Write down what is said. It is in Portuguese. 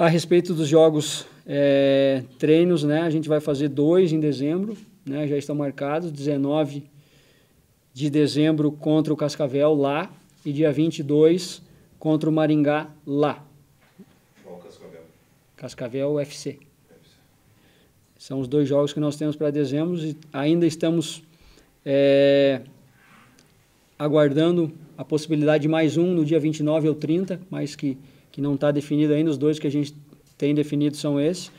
A respeito dos jogos é, treinos, né, a gente vai fazer dois em dezembro, né, já estão marcados, 19 de dezembro contra o Cascavel lá e dia 22 contra o Maringá lá. Qual Cascavel? Cascavel UFC. UFC. São os dois jogos que nós temos para dezembro e ainda estamos é, aguardando a possibilidade de mais um no dia 29 ou 30, mas que que não está definido ainda. Os dois que a gente tem definido são esses.